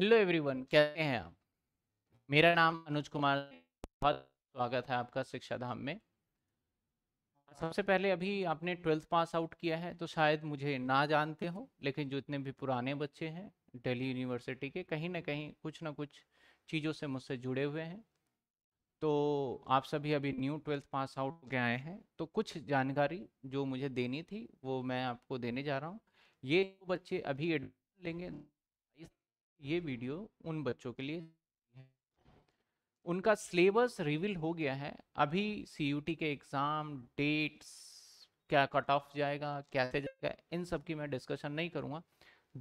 hello everyone कैसे हैं आप मेरा नाम अनुज कुमार बहुत स्वागत है आपका शिक्षा धाम में सबसे पहले अभी आपने ट्वेल्थ पास आउट किया है तो शायद मुझे ना जानते हो लेकिन जो इतने भी पुराने बच्चे हैं दिल्ली यूनिवर्सिटी के कहीं ना कहीं कुछ ना कुछ चीज़ों से मुझसे जुड़े हुए हैं तो आप सभी अभी न्यू ट्वेल्थ पास आउट के आए हैं तो कुछ जानकारी जो मुझे देनी थी वो मैं आपको देने जा रहा हूँ ये बच्चे अभी एडमिशन लेंगे ये वीडियो उन बच्चों के लिए उनका सिलेबस रिवील हो गया है अभी सी के एग्ज़ाम डेट्स क्या कट ऑफ जाएगा कैसे जाएगा इन सब की मैं डिस्कशन नहीं करूँगा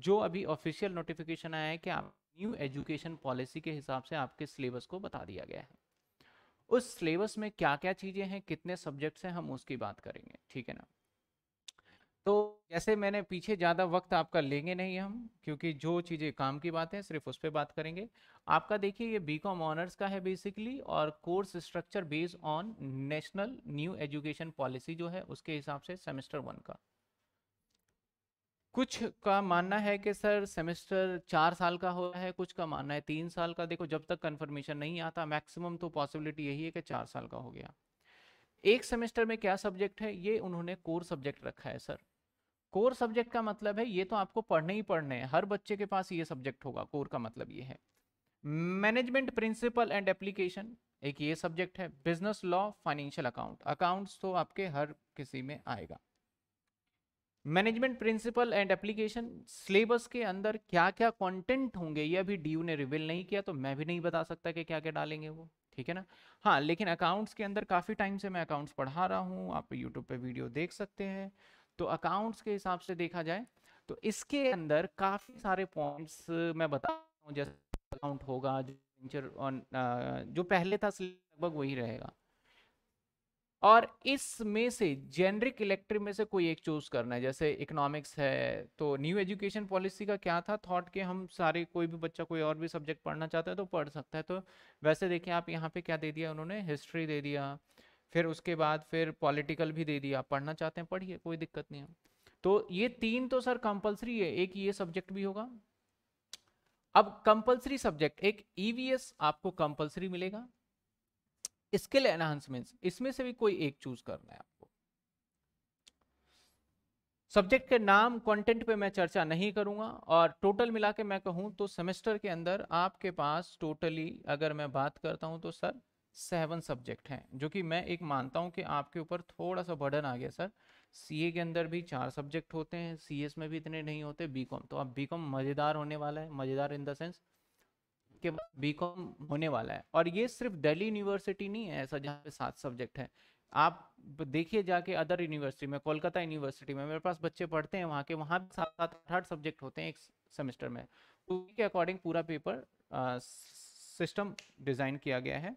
जो अभी ऑफिशियल नोटिफिकेशन आया है कि आप न्यू एजुकेशन पॉलिसी के हिसाब से आपके सिलेबस को बता दिया गया है उस सिलेबस में क्या क्या चीज़ें हैं कितने सब्जेक्ट्स हैं हम उसकी बात करेंगे ठीक है ना तो जैसे मैंने पीछे ज़्यादा वक्त आपका लेंगे नहीं हम क्योंकि जो चीज़ें काम की बात है सिर्फ उस पर बात करेंगे आपका देखिए ये बी कॉम ऑनर्स का है बेसिकली और course structure based on national new education policy जो है उसके हिसाब से सेमेस्टर वन का कुछ का मानना है कि सर सेमेस्टर चार साल का हो रहा है कुछ का मानना है तीन साल का देखो जब तक कन्फर्मेशन नहीं आता मैक्सिमम तो पॉसिबिलिटी यही है कि चार साल का हो गया एक सेमेस्टर में क्या सब्जेक्ट है ये उन्होंने कोर सब्जेक्ट रखा है सर कोर सब्जेक्ट का मतलब है ये तो आपको पढ़ने ही पढ़ने हैं हर बच्चे के पास ये सब्जेक्ट होगा कोर का मतलब ये है मैनेजमेंट प्रिंसिपल एंड एप्लीकेशन एक ये सब्जेक्ट है business law financial account accounts तो आपके हर किसी में आएगा management principle and application syllabus के अंदर क्या क्या कंटेंट होंगे ये अभी डी ने रिवील नहीं किया तो मैं भी नहीं बता सकता कि क्या क्या डालेंगे वो ठीक है ना हाँ लेकिन अकाउंट्स के अंदर काफ़ी टाइम से मैं अकाउंट्स पढ़ा रहा हूँ आप यूट्यूब पर वीडियो देख सकते हैं तो अकाउंट्स के हिसाब से देखा जाए तो इसके अंदर काफ़ी सारे पॉइंट्स मैं बता रहा हूँ जैसे अकाउंट होगा जो ऑन जो पहले था लगभग वही रहेगा और इसमें से जेनरिक इलेक्ट्रिक में से कोई एक चूज करना है जैसे इकोनॉमिक्स है तो न्यू एजुकेशन पॉलिसी का क्या था थॉट के हम सारे कोई भी बच्चा कोई और भी सब्जेक्ट पढ़ना चाहता है तो पढ़ सकता है तो वैसे देखिए आप यहाँ पे क्या दे दिया उन्होंने हिस्ट्री दे दिया फिर उसके बाद फिर पॉलिटिकल भी दे दिया पढ़ना चाहते हैं पढ़िए कोई दिक्कत नहीं है तो ये तीन तो सर कंपलसरी है एक ये सब्जेक्ट भी होगा अब कंपलसरी सब्जेक्ट एक ईवीएस e आपको कंपलसरी मिलेगा स्किल एनहांसमेंट इसमें से भी कोई एक चूज करना है आपको सब्जेक्ट के नाम कंटेंट पे मैं चर्चा नहीं करूंगा और टोटल मिला के मैं कहूं तो सेमेस्टर के अंदर आपके पास टोटली अगर मैं बात करता हूं तो सर सेवन सब्जेक्ट हैं जो कि मैं एक मानता हूँ कि आपके ऊपर थोड़ा सा बर्डन आ गया सर सीए के अंदर भी चार सब्जेक्ट होते हैं सीएस में भी इतने नहीं होते बीकॉम तो अब बीकॉम मज़ेदार होने वाला है मज़ेदार इन द सेंस के बीकॉम होने वाला है और ये सिर्फ दिल्ली यूनिवर्सिटी नहीं है ऐसा जहाँ पे सात सब्जेक्ट हैं आप देखिए जाके अदर यूनिवर्सिटी में कोलकाता यूनिवर्सिटी में मेरे पास बच्चे पढ़ते हैं वहाँ के वहाँ भी सात सात आठ आठ सब्जेक्ट होते हैं एक सेमेस्टर में उसी के अकॉर्डिंग पूरा पेपर सिस्टम डिज़ाइन किया गया है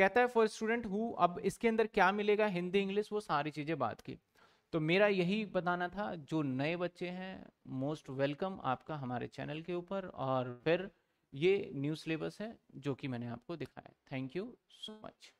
कहता है फॉर स्टूडेंट हु अब इसके अंदर क्या मिलेगा हिंदी इंग्लिश वो सारी चीज़ें बात की तो मेरा यही बताना था जो नए बच्चे हैं मोस्ट वेलकम आपका हमारे चैनल के ऊपर और फिर ये न्यू सिलेबस है जो कि मैंने आपको दिखाया थैंक यू सो मच